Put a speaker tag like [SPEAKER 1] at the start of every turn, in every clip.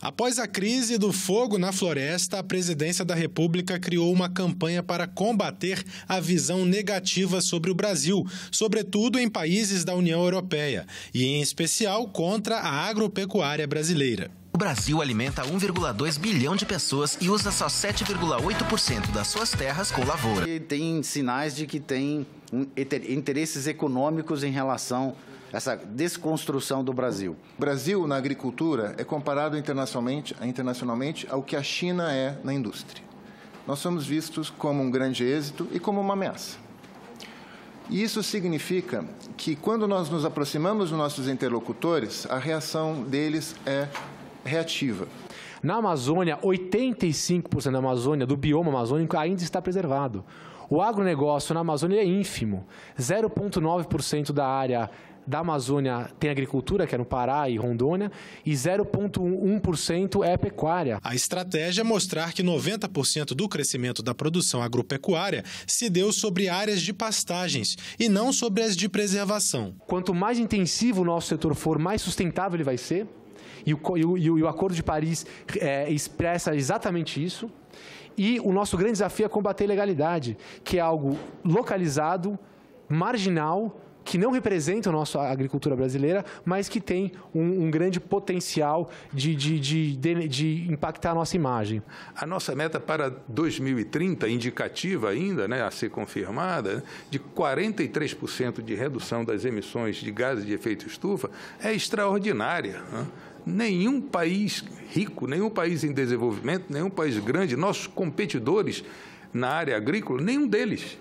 [SPEAKER 1] Após a crise do fogo na floresta, a presidência da República criou uma campanha para combater a visão negativa sobre o Brasil, sobretudo em países da União Europeia, e em especial contra a agropecuária brasileira. O Brasil alimenta 1,2 bilhão de pessoas e usa só 7,8% das suas terras com lavoura. E tem sinais de que tem interesses econômicos em relação a essa desconstrução do Brasil. O Brasil, na agricultura, é comparado internacionalmente, internacionalmente ao que a China é na indústria. Nós somos vistos como um grande êxito e como uma ameaça. E isso significa que, quando nós nos aproximamos dos nossos interlocutores, a reação deles é
[SPEAKER 2] reativa. Na Amazônia, 85% da Amazônia, do bioma amazônico, ainda está preservado. O agronegócio na Amazônia é ínfimo. 0,9% da área da Amazônia tem agricultura, que é no Pará e Rondônia, e 0,1%
[SPEAKER 1] é pecuária. A estratégia é mostrar que 90% do crescimento da produção agropecuária se deu sobre áreas de pastagens e não sobre as de preservação.
[SPEAKER 2] Quanto mais intensivo o nosso setor for, mais sustentável ele vai ser. E o, e o, e o Acordo de Paris é, expressa exatamente isso. E o nosso grande desafio é combater a ilegalidade, que é algo localizado, marginal, que não representam a nossa agricultura brasileira, mas que tem um, um grande potencial de, de,
[SPEAKER 3] de, de, impactar a nossa imagem. A nossa meta para 2030, indicativa ainda, né, a ser confirmada, de 43% de redução das emissões de gases de efeito estufa, é extraordinária. Né? nenhum país rico, nenhum país em desenvolvimento, nenhum país grande, nossos competidores na área
[SPEAKER 1] agrícola, nenhum deles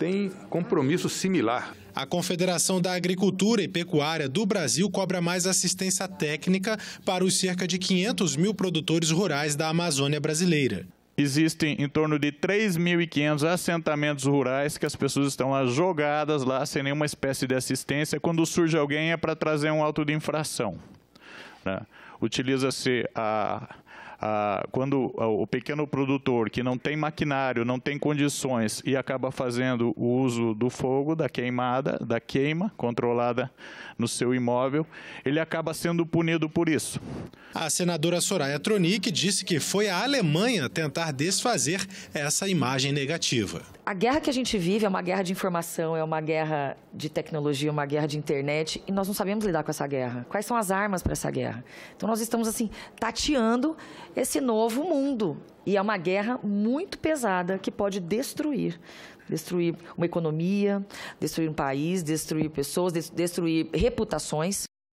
[SPEAKER 1] tem compromisso similar. A Confederação da Agricultura e Pecuária do Brasil cobra mais assistência técnica para os cerca de 500
[SPEAKER 4] mil produtores rurais da Amazônia brasileira. Existem em torno de 3.500 assentamentos rurais que as pessoas estão jogadas lá sem nenhuma espécie de assistência. Quando surge alguém é para trazer um auto de infração. Né? Utiliza-se a quando o pequeno produtor que não tem maquinário, não tem condições e acaba fazendo o uso do fogo, da queimada, da queima controlada no seu imóvel, ele acaba sendo punido por isso. A senadora
[SPEAKER 1] Soraya Tronic disse que foi a Alemanha tentar desfazer essa imagem negativa.
[SPEAKER 5] A guerra que a gente vive é uma guerra de informação, é uma guerra de tecnologia, uma guerra de internet, e nós não sabemos lidar com essa guerra. Quais são as armas para essa guerra? Então nós estamos assim tateando esse novo mundo. E é uma guerra muito pesada que pode destruir destruir uma economia, destruir um país, destruir pessoas, destruir reputações.